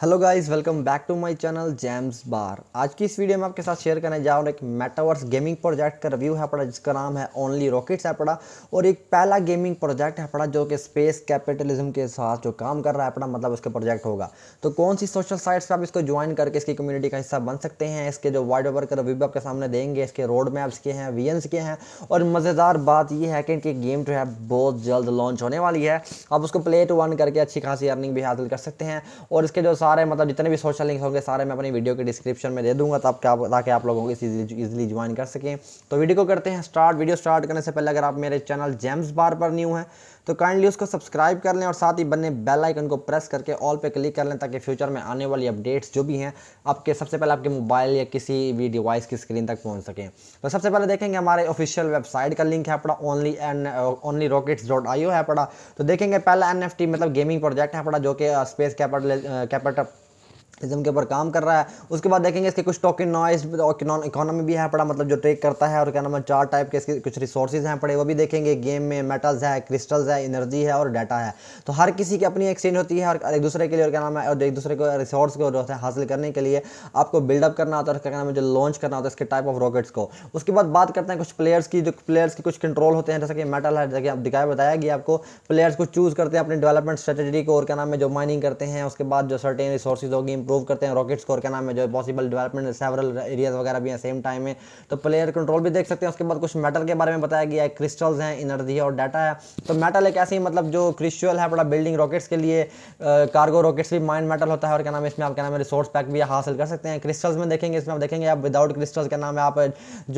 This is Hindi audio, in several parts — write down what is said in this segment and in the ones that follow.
hello guys welcome back to my channel James बार आज की इस वीडियो में आपके साथ शेयर करने जा रहा हूँ एक मेटावर्स गेमिंग प्रोजेक्ट का रिव्यू है पड़ा जिसका नाम है ओनली रॉकेट्स है पड़ा और एक पहला गेमिंग प्रोजेक्ट है पड़ा जो कि स्पेस कैपिटलिज्म के साथ जो काम कर रहा है अपना मतलब उसका प्रोजेक्ट होगा तो कौन सी सोशल साइट्स पर आप इसको ज्वाइन करके इसकी कम्युनिटी का हिस्सा बन सकते हैं इसके जो वाइड ओवर का रिव्यू आपके सामने देंगे इसके रोड मैप्स के हैं वी के हैं और मज़ेदार बात यह है कि इनकी गेम जो है बहुत जल्द लॉन्च होने वाली है आप उसको प्ले टू वन करके अच्छी खासी अर्निंग भी हासिल कर सकते हैं और इसके जो साथ सारे मतलब जितने भी सोशल लिंक्स होंगे सारे मैं अपनी वीडियो के डिस्क्रिप्शन में दे दूंगा तो आपके आप ताकि आप लोगों को इजिली ज्वाइन कर सकें तो वीडियो को करते हैं स्टार्ट वीडियो स्टार्ट करने से पहले अगर आप मेरे चैनल जेम्स बार पर न्यू हैं तो काइंडली उसको सब्सक्राइब कर लें और साथ ही बने बेल आइकन को प्रेस करके ऑल पे क्लिक कर लें ताकि फ्यूचर में आने वाली अपडेट्स जो भी हैं आपके सबसे पहले आपके मोबाइल या किसी भी डिवाइस की स्क्रीन तक पहुँच सकें तो सबसे पहले देखेंगे हमारे ऑफिशियल वेबसाइट का लिंक है अपना only and only rockets dot I है अपना तो देखेंगे पहला एन मतलब गेमिंग प्रोजेक्ट है अपना जो कि स्पेस कैपिटल कैपिटल सिस्टम के ऊपर काम कर रहा है उसके बाद देखेंगे इसके कुछ टोकन नॉइस इकोनॉमी भी है पड़ा मतलब जो ट्रेक करता है और क्या नाम है चार टाइप के इसके कुछ रिसोर्सेज हैं पड़े वो भी देखेंगे गेम में मेटल्स है क्रिस्टल्स है एनर्जी है और डाटा है तो हर किसी की अपनी एक्सचेंज होती है और एक दूसरे के लिए और क्या नाम है और एक दूसरे को रिसोर्स को जो है हासिल करने के लिए आपको बिल्डअप करना होता है क्या नाम है जो लॉन्च करना होता है इसके टाइप ऑफ रॉकेट्स को उसके बाद बात करते हैं कुछ प्लेयर्स की जो प्लेयर्स के कुछ कंट्रोल होते हैं जैसे कि मेटल है जैसे कि आप दिखाया बताया कि आपको प्लेयर्स को चूज़ करते हैं अपने डेवलपमेंट स्ट्रेटेजी को और क्या नाम है जो माइनिंग करते हैं उसके बाद जो सर्टेन रिसोर्सेज होगी इंप्रूव करते हैं रॉकेट स्कोर के नाम है जो पॉसिबल डेवलपमेंट सेवरल एरियाज वगैरह भी हैं सेम टाइम में तो प्लेयर कंट्रोल भी देख सकते हैं उसके बाद कुछ मेटल के बारे में बताया गया है क्रिस्टल्स हैं इनर्जी और डाटा है तो मेटल एक ऐसी मतलब जो क्रिस्टल है बड़ा बिल्डिंग रॉकेट्स के लिए कार्गो रॉकेट्स भी माइंड मेटल होता है और क्या नाम है इसमें आप क्या नाम है रिसोर्स पैक भी हासिल कर सकते हैं क्रिस्टल्स में देखेंगे इसमें आप देखेंगे आप विदाउट क्रिस्टल्स के नाम है आप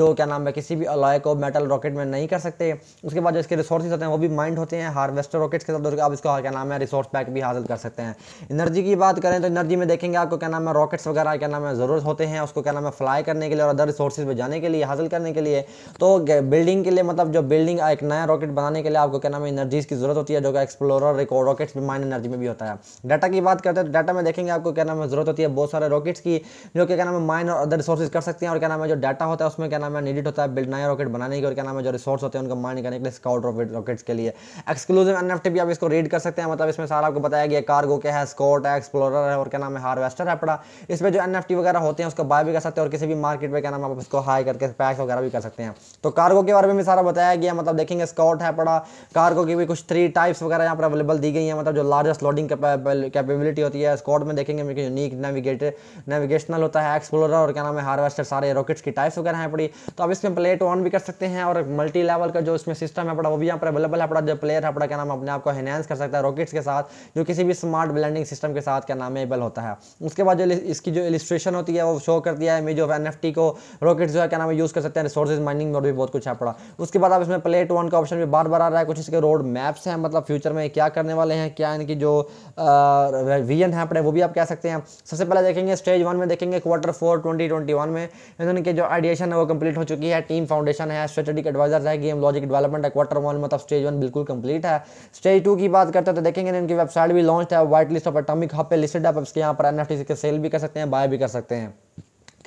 जो क्या नाम है किसी भी अलॉय को मेटल रॉकेट में नहीं कर सकते उसके बाद जो इसके रिसोर्सेज होते हैं वो भी माइंड होते हैं हार्वेस्टर रॉकेट्स के साथ आप इसका क्या नाम है रिसोर्स पैक भी हासिल कर सकते हैं एनर्जी की बात करें तो एनर्जी में देखेंगे आपको क्या नाम है रॉकेट्स वगैरह क्या नाम है ज़रूरत होते हैं उसको क्या नाम है फ्लाई करने के लिए और अदर रिसोर्सेज पर जाने के लिए हासिल करने के लिए तो बिल्डिंग के लिए मतलब जो बिल्डिंग एक नया रॉकेट बनाने के लिए आपको क्या नाम है एनर्जीज की ज़रूरत होती है जो कि एक्सप्लोरर रॉकेट्स भी माइन एनर्जी में भी होता है डाटा की बात करते हैं तो डाटा में देखेंगे आपको क्या नाम है ज़रूरत होती है बहुत सारे रॉकेट्स की जो कि क्या नाम है माइन और अदर रिसोर्सेज कर सकते हैं और क्या नाम है जो डाटा होता है उसमें क्या नाम है नीडिट होता है बिल्ड नया रॉकेट बनाने के और क्या नाम है जो रिसोर्स होते हैं उनका माइन करने के लिए स्काउट रॉकेट्स के लिए एक्सक्लूसिव एन भी आप इसको रीड कर सकते हैं मतलब इसमें सारा आपको बताया गया कार्गो क्या है स्कॉट है एक्सप्लोरर है और क्या नाम है हार्वेस्ट इन्वेस्टर है अपना इसमें जो एन वगैरह होते हैं उसको बाय भी कर सकते हैं और किसी भी मार्केट में क्या नाम आप उसको हाई करके पैक्स वगैरह भी कर सकते हैं तो कार्गो के बारे में भी सारा बताया गया मतलब देखेंगे स्कॉट है पड़ा कार्गो की भी कुछ थ्री टाइप्स वगैरह यहाँ पर अवेलेबल दी गई है मतलब जो लार्जेस्ट लोडिंग कैपेबिलिटी होती है स्कॉट में देखेंगे यूनिक नेविगेटर नेविगेशनल होता है एक्सप्लोर और क्या नाम है हार्वेस्टर सारे रॉकेट्स की टाइप्स वगैरह हैं पड़ी तो आप इसमें प्लेट ऑन भी कर सकते हैं और मल्टी लेवल का जो इसमें सिस्टम है पड़ा वो भी यहाँ पर अवेलेबल है पड़ा जो प्लेयर है पड़ा क्या नाम अपने आपको एनहेंस कर सकता है रॉकेट्स के साथ जो किसी भी स्मार्ट ब्लैंडिंग सिस्टम के साथ क्या नाम एबल होता है उसके बाद जो इसकी जो इलिस्ट्रेशन होती है वो शो कर दिया है इमेज ऑफ एन को रॉकेट जो है क्या नाम है यूज़ कर सकते हैं रिसोर्सेज माइनिंग में भी बहुत कुछ है पड़ा उसके बाद आप इसमें प्लेट वन का ऑप्शन भी बार बार आ रहा है कुछ इसके रोड मैप्स हैं मतलब फ्यूचर में क्या करने वाले हैं क्या इनकी जो विजन है अपने वो भी आप कह सकते हैं सबसे पहले देखेंगे स्टेज वन में देखेंगे quarter four twenty twenty one में इनके जो आइडिएशन है वो कंप्लीट हो चुकी है टीम फाउंडेशन है स्ट्रेटेजिक एडवाइजर है गेम लॉजिक डेवलपमेंट है क्वार्टर वन मतलब स्टेज वन बिल्कुल कंप्लीट है स्टेज टू की बात करते हैं तो देखेंगे इनकी वेबसाइट भी लॉन्च है white list of atomic hub पे लिस्टेड है इसके यहाँ पर एन आप के सेल भी कर सकते हैं बाय भी कर सकते हैं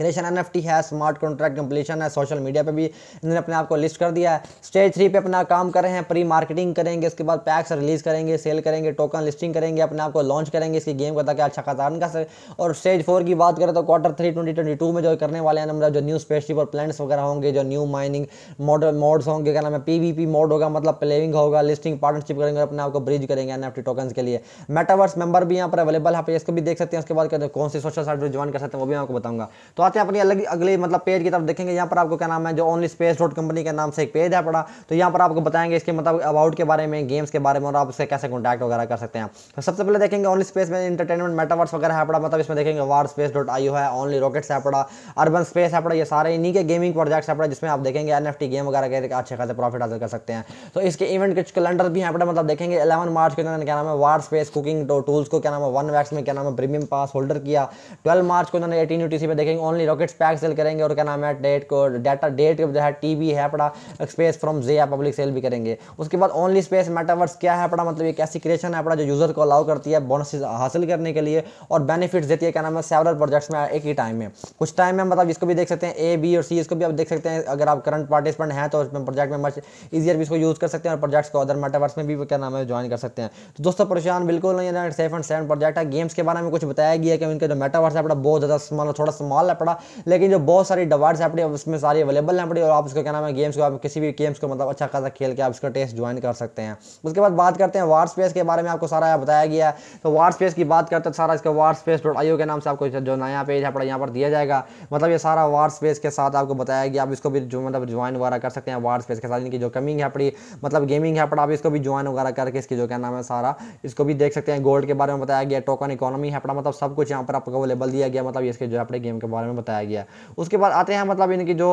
क्रिएशन एन है स्मार्ट कॉन्ट्रैक्ट कंप्लीशन है सोशल मीडिया पर भी इन्होंने अपने आप को लिस्ट कर दिया है स्टेज थ्री पे अपना काम कर रहे हैं प्री मार्केटिंग करेंगे उसके बाद पैक्स रिलीज करेंगे सेल करेंगे टोकन लिस्टिंग करेंगे अपने आप को लॉन्च करेंगे इसकी गेम को ताकि अच्छा खासा का और स्टेज फोर की बात करें तो quarter three twenty twenty two में जो करने वाले हैं जो न्यू स्पेसशिप और प्लान्स वगैरह होंगे जो न्यू माइनिंग मॉडल मोड्स होंगे क्या नाम है पीवीपी मोड होगा मतलब प्लेविंग होगा लिस्टिंग पार्टनरशिप करेंगे अपने आपको ब्रिज करेंगे एनएफटी टोकन्स के लिए मेटावर्स मेंबर भी यहाँ पर अवेलेबल है इसको भी देख सकते हैं उसके बाद कौन सी सोशल साइट ज्वाइन कर सकते हैं वो भी आपको बताऊंगा तो आते हैं अपनी अलग अगले मतलब पेज की तरफ देखेंगे यहाँ पर आपको क्या नाम है जो ओनली स्पेस डॉट कंपनी के नाम से एक पेज है पड़ा तो यहाँ पर आपको बताएंगे इसके मतलब अबाउट के बारे में गेम्स के बारे में और आप उससे कैसे कॉन्टैक्ट वगैरह कर सकते हैं तो सबसे पहले देखेंगे ओनली स्पेस में इंटरटेनमेंट मेटावर्स वगैरह है पड़ा मतलब इसमें देखेंगे वार स्पेस डॉट आई है ओनली रॉकेट्स है पड़ा अर्बन स्पेस है पड़ा ये सारे इन्हीं के गेमिंग प्रोजेक्ट्स है पड़ा जिसमें आप देखेंगे एन गेम वगैरह के अच्छे खासे प्रॉफिट हासिल कर सकते हैं तो इसके इवेंट के कैलेंडर भी यहाँ पर मतलब देखेंगे इलेवन मार्च के क्या नाम है वार स्पेस कुकिंग टूल्स को क्या नाम है वन वैक्स में क्या नाम है प्रीमियम पास होल्डर किया ट्वेल्व मार्च को इन्होंने एटीन यू पे देखेंगे ओनली रॉकेट्स पैक सेल करेंगे और क्या नाम है डेट को डाटा डेट जो है टी बी है अपना space from J public sale भी करेंगे उसके बाद ओनली स्पेस मेटावर्स क्या है अपना मतलब एक ऐसी क्रिएशन है अपना जो यूज़र को अलाउ करती है बोनस हासिल करने के लिए और बेनिफिट्स देती है क्या नाम है सेवरल प्रोजेक्ट्स में एक ही टाइम में कुछ टाइम में मतलब इसको भी देख सकते हैं ए बी और सी इसको भी आप देख सकते हैं अगर आप करंट पार्टिसिपेंट हैं तो उसमें प्रोजेक्ट में मच ईजियर भी इसको यूज़ कर सकते हैं और प्रोजेक्ट्स को अदर मेटावर्स में भी क्या नाम है ज्वाइन कर सकते हैं तो दोस्तों परेशान बिल्कुल नहीं है सेफ एंड सेवन प्रोजेक्ट है गेम्स के बारे में कुछ बताया गया कि उनका जो मेटावर्स है अपना बहुत ज़्यादा स्मॉल थोड़ा स्मॉल है पड़ा लेकिन जो बहुत सारी डवार्ड्स हैं अपनी उसमें सारी अवेलेबल हैं अपनी और आप उसका क्या नाम है गेम्स को आप किसी भी गेम्स को मतलब अच्छा खासा खेल के आप उसका टेस्ट ज्वाइन कर सकते हैं उसके बाद बात करते हैं वार स्पेस के बारे में आपको सारा यहाँ बताया गया है तो वार स्पेस की बात करते हैं सारा इसका वार स्पेस डॉट आईओ के नाम से आपको जो नया पेज है यहाँ पर दिया जाएगा मतलब ये सारा वार स्पेस के साथ आपको बताया गया आप इसको भी जो मतलब ज्वाइन वगैरह कर सकते हैं वार स्पेस के साथ इनकी जो कमिंग है अपनी मतलब गेमिंग है अपना आप इसको भी ज्वाइन वगैरह करके इसकी जो क्या नाम है सारा इसको भी देख सकते हैं गोल्ड के बारे में बताया गया टोकन इकोनॉमी है अपना मतलब सब कुछ यहाँ पर आपको अवेलेबल दिया गया मतलब इसके जो अपने गेम के बारे में में बताया गया उसके बाद आते हैं मतलब इनकी जो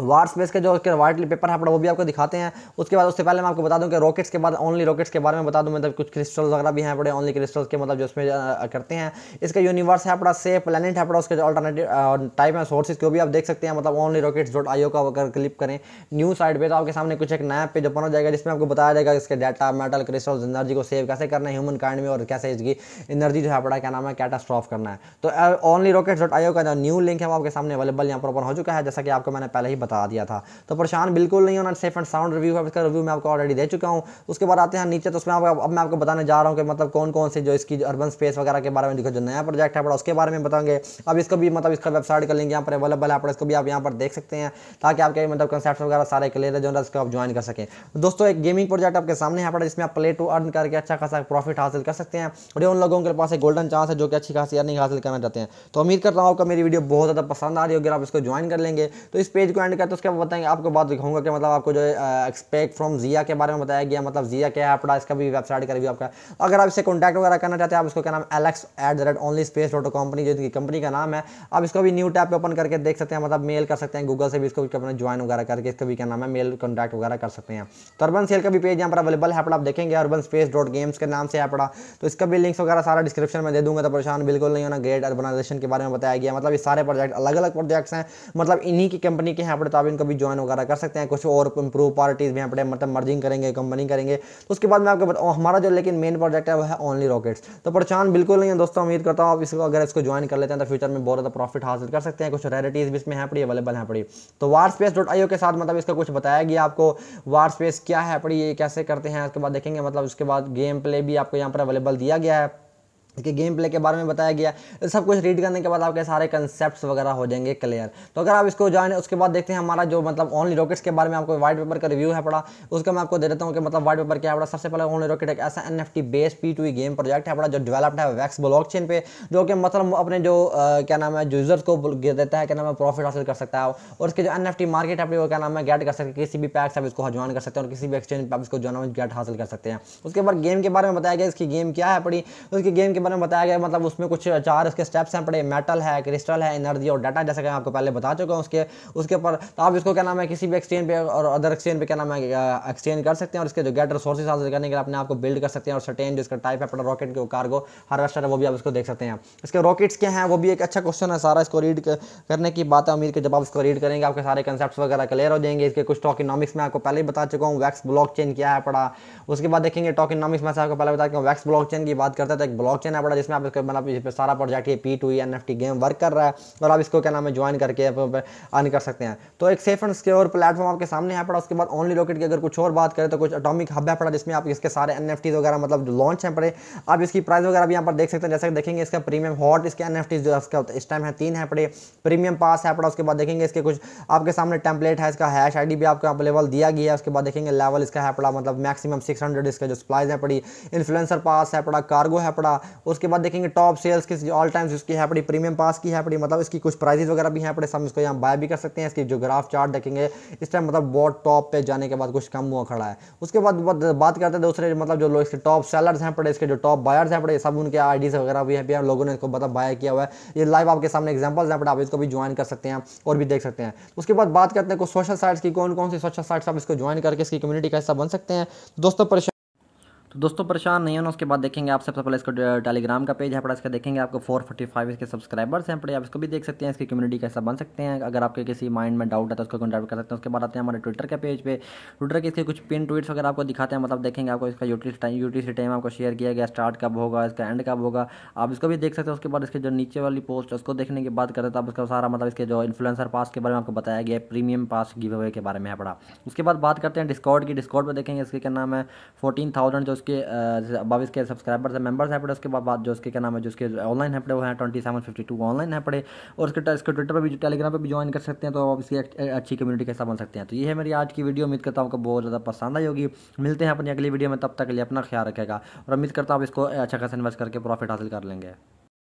वार्स बेस के जो उसके वाइट पेपर है अपना वो भी आपको दिखाते हैं उसके बाद उससे पहले मैं आपको बता दूं कि रॉकेट्स के बाद ओनली रॉकेट्स के बारे में बता दूं मतलब कुछ क्रिस्टल्स वगैरह भी हैं बड़े ओनली क्रिस्टल्स के मतलब जो उसमें करते हैं इसका यूनिवर्स है अपना से प्लानट है अपना उसके जो अल्टरनेटिव टाइप है सोर्सेज को भी आप देख सकते हैं मतलब ओनली रॉकेट्स डॉट आई का अगर क्लिक करें न्यू साइड पर तो आपके सामने कुछ एक नया पेज ओपन हो जाएगा जिसमें आपको बताया जाएगा इसके डाटा मेटल क्रिस्टल्स एनर्जी को सेव कैसे करना है ह्यूमन काइंड में और कैसे इसकी एनर्जी जो है अपना क्या नाम है कैटास्ट्रॉफ करना है तो ओनली रॉकेट्स डॉट आई का जो न्यू लिंक है वो आपके सामने अवेलेबल यहाँ पर ओपन हो चुका है जैसा कि आपको मैंने पहले ही बता दिया था तो परेशान बिल्कुल नहीं होना सेफ एंड साउंड रिव्यू है इसका रिव्यू मैं आपको ऑलरेडी दे चुका हूँ उसके बाद आते हैं नीचे तो उसमें अब मैं आपको बताने जा रहा हूँ कि मतलब कौन कौन से जो इसकी अर्बन स्पेस वगैरह के बारे में देखो जो नया प्रोजेक्ट है बड़ा उसके बारे में बताएंगे अब इसको भी मतलब इसका वेबसाइट का लिंक यहाँ पर अवेलेबल है आप इसको भी आप यहाँ पर देख सकते हैं ताकि आपके मतलब कंसेप्ट वगैरह सारे क्लियर जो है आप ज्वाइन कर सकें दोस्तों एक गेमिंग प्रोजेक्ट आपके सामने यहाँ पर जिसमें आप प्ले टू अर्न करके अच्छा खासा प्रॉफिट हासिल कर सकते हैं और उन लोगों के पास एक गोल्डन चांस है जो कि अच्छी खासी अर्निंग हासिल करना चाहते हैं तो उम्मीद करता हूँ आपका मेरी वीडियो बहुत ज़्यादा पसंद आ रही होगी आप इसको ज्वाइन कर लेंगे तो इस पेज को एंड पेमेंट का तो उसके बाद बताएंगे आपको बात दिखाऊंगा कि मतलब आपको जो है एक्सपेक्ट फ्रॉम जिया के बारे में बताया गया मतलब जिया क्या है अपना इसका भी वेबसाइट का रिव्यू आपका अगर आप इसे कॉन्टैक्ट वगैरह करना चाहते हैं आप इसको क्या नाम Alex at the rate only space dot company जो इनकी कंपनी का नाम है आप इसको भी न्यू टैप ओपन करके देख सकते हैं मतलब मेल कर सकते हैं गूगल से भी इसको अपना ज्वाइन वगैरह करके इसका भी क्या नाम है मेल कॉन्टैक्ट वगैरह कर सकते हैं तो अर्बन सेल का भी पेज यहाँ पर अवेलेबल है आप देखेंगे अर्बन स्पेस डॉट गेम्स के नाम से है पड़ा तो इसका भी लिंक्स वगैरह सारा डिस्क्रिप्शन में दे दूंगा तो परेशान बिल्कुल नहीं होना ग्रेट अर्बनाइजेशन के बारे में बताया गया मतलब ये सारे प्रोजेक्ट अलग अलग प्रोजेक्ट्स हैं मतलब इन्हीं की कंपनी के यहाँ पर ताबिन भी ज्वाइन वगैरह कर सकते हैं कुछ और इंप्रूव पार्टीज़ में अपने मतलब मर्जिंग करेंगे कंपनी करेंगे तो उसके बाद मैं आपको बता हमारा जो लेकिन मेन प्रोजेक्ट है वह है ओनली रॉकेट्स तो परेशान बिल्कुल नहीं है दोस्तों उम्मीद करता हूँ आप इसको अगर इसको ज्वाइन कर लेते हैं तो फ्यूचर में बहुत ज़्यादा प्रॉफिट हासिल कर सकते हैं कुछ रेरिटीज़ भी इसमें हैपड़ी अवेलेबल पड़ी तो वार स्पेस डॉट ओ के साथ मतलब इसका कुछ बताया गया आपको वार स्पेस क्या है पड़ी ये कैसे करते हैं उसके बाद देखेंगे मतलब उसके बाद गेम प्ले भी आपको यहाँ पर अवेलेबल दिया गया है के गेम प्ले के बारे में बताया गया सब कुछ रीड करने के बाद आपके सारे कंसेप्ट वगैरह हो जाएंगे क्लियर तो अगर आप इसको जाने उसके बाद देखते हैं हमारा जो मतलब ओनली रॉकेट्स के बारे में आपको वाइट पेपर का रिव्यू है पड़ा उसका मैं आपको दे देता हूँ कि मतलब व्हाइट पेपर क्या है पड़ा सबसे पहले ओनली रॉकेट एक ऐसा N F based P two game project है पड़ा जो डेवलप्ड है वैक्स ब्लॉक चेन पे जो कि मतलब अपने जो क्या नाम है यूजर्स को देता है क्या नाम है प्रॉफिट हासिल कर सकता है और उसके जो एन एफ मार्केट है वो क्या नाम है गेट कर सकते हैं किसी भी पैक से आप इसको ज्वाइन कर सकते हैं और किसी भी एक्सचेंज पर आप इसको ज्वाइन गेट हासिल कर सकते हैं उसके बाद गेम के बारे में बताया गया इसकी गेम क्या है पड़ी तो उसकी गेम के बारे में बताया गया मतलब उसमें कुछ चार उसके स्टेप्स हैं पड़े मेटल है क्रिस्टल है एनर्जी और डाटा जैसा कि मैं आपको पहले बता चुका हूँ उसके उसके ऊपर तो आप इसको क्या नाम है किसी भी एक्सचेंज पे और अदर एक्सचेंज पे क्या नाम है एक्सचेंज कर सकते हैं और इसके जो गेट रिसोर्सेज हासिल करने के लिए अपने आपको बिल्ड कर सकते हैं और सटेन जो इसका टाइप है अपना रॉकेट के कार्गो हार्वेस्टर है वो भी आप इसको देख सकते हैं इसके रॉकेट्स के हैं वो भी एक अच्छा क्वेश्चन है सारा इसको रीड करने की बात है उम्मीद के जब आप इसको रीड करेंगे आपके सारे कंसेप्ट वगैरह क्लियर हो जाएंगे इसके कुछ टॉकिनॉमिक्स में आपको पहले ही बता चुका हूँ वैक्स ब्लॉक क्या है पड़ा उसके बाद देखेंगे टॉकिनॉमिक्स में आपको पहले बता चुका हूँ वैक्स ब्लॉक की बात करता है तो एक ब्लॉक लेना पड़ा जिसमें आप इसके मतलब सारा प्रोजेक्ट ये P two E N F T game work कर रहा है और आप इसको क्या नाम है ज्वाइन करके अर्न कर सकते हैं तो एक सेफ एंड सिक्योर प्लेटफॉर्म आपके सामने है पड़ा उसके बाद ओनली रॉकेट की अगर कुछ और बात करें तो कुछ अटोमिक हब है पड़ा जिसमें आप इसके सारे एन एफ टीज वगैरह मतलब लॉन्च हैं पड़े आप इसकी प्राइस वगैरह भी यहाँ पर देख सकते हैं जैसे देखेंगे इसका प्रीमियम हॉट इसके एन एफ टीज जो इसका इस टाइम है तीन है पड़े प्रीमियम पास है पड़ा उसके बाद देखेंगे इसके कुछ आपके सामने टेम्पलेट है इसका हैश आई भी आपको अवेलेबल दिया गया है उसके बाद देखेंगे लेवल इसका है पड़ा मतलब मैक्सिमम सिक्स इसका जो सप्लाइज है पड़ी इन्फ्लुएंसर पास है पड़ा कार्गो है पड़ा उसके बाद देखेंगे टॉप सेल्स की ऑल टाइम्स इसकी है पड़ी प्रीमियम पास की है पड़ी मतलब इसकी कुछ प्राइजेज वगैरह भी हैं पड़े हम इसको यहाँ बाय भी कर सकते हैं इसकी जो ग्राफ चार्ट देखेंगे इस टाइम मतलब बहुत टॉप पे जाने के बाद कुछ कम हुआ खड़ा है उसके बाद बात करते हैं दूसरे मतलब जो लोग इसके टॉप सेलर्स हैं पड़े इसके जो टॉप बायर्स हैं पड़े सब उनके आई वगैरह भी हैं लोगों ने इसको मतलब बाय किया हुआ है ये लाइव आपके सामने एग्जाम्पल्स हैं पड़े आप इसको भी ज्वाइन कर सकते हैं और भी देख सकते हैं उसके बाद बात करते हैं कुछ सोशल साइट्स की कौन कौन सी सोशल साइट्स आप इसको ज्वाइन करके इसकी कम्युनिटी का हिस्सा बन सकते हैं दोस्तों परेशान तो दोस्तों परेशान नहीं होना उसके बाद देखेंगे आप सबसे पहले इसको टेलीग्राम का पेज है पड़ा इसका देखेंगे आपको फोर फोर्टी फाइव इसके सब्सक्राइबर्स हैं पड़े आप इसको भी देख सकते हैं इसकी कम्युनिटी कैसा बन सकते हैं अगर आपके किसी माइंड में डाउट है तो उसको कॉन्टैक्ट कर सकते हैं उसके बाद आते हैं हमारे ट्विटर के पेज पर ट्विटर के इसके कुछ पिन ट्वीट्स वगैरह आपको दिखाते हैं मतलब देखेंगे आपको इसका यूटी यूटी टाइम आपको शेयर किया गया स्टार्ट कब होगा इसका एंड कब होगा आप इसको भी देख सकते हैं उसके बाद इसके जो नीचे वाली पोस्ट उसको देखने के बाद करते हैं तो आप उसका सारा मतलब इसके जो इन्फ्लुएंसर पास के बारे में आपको बताया गया प्रीमियम पास गिव अवे के बारे में है पड़ा उसके बाद बात करते हैं डिस्काउट की डिस्काउट पर देखेंगे इसके क्या नाम है फोर्टीन थाउजेंड जो उसके जैसे अब इसके सब्सक्राइबर्स हैं मेंबर्स हैं पड़े उसके बाद जो उसके क्या नाम है जो उसके ऑनलाइन है पड़े वो हैं twenty seven fifty two online है पड़े और उसके इसके ट्विटर पर भी टेलीग्राम पर भी ज्वाइन कर सकते हैं तो आप इसकी अच्छी कम्युनिटी कैसा बन सकते हैं तो ये है मेरी आज की वीडियो उम्मीद करता हूँ आपको बहुत ज़्यादा पसंद आई होगी मिलते हैं अपनी अगली वीडियो में तब तक के लिए अपना ख्याल रखेगा और उम्मीद करता हूँ आप इसको अच्छा खासा इन्वेस्ट करके प्रॉफिट हासिल कर लेंगे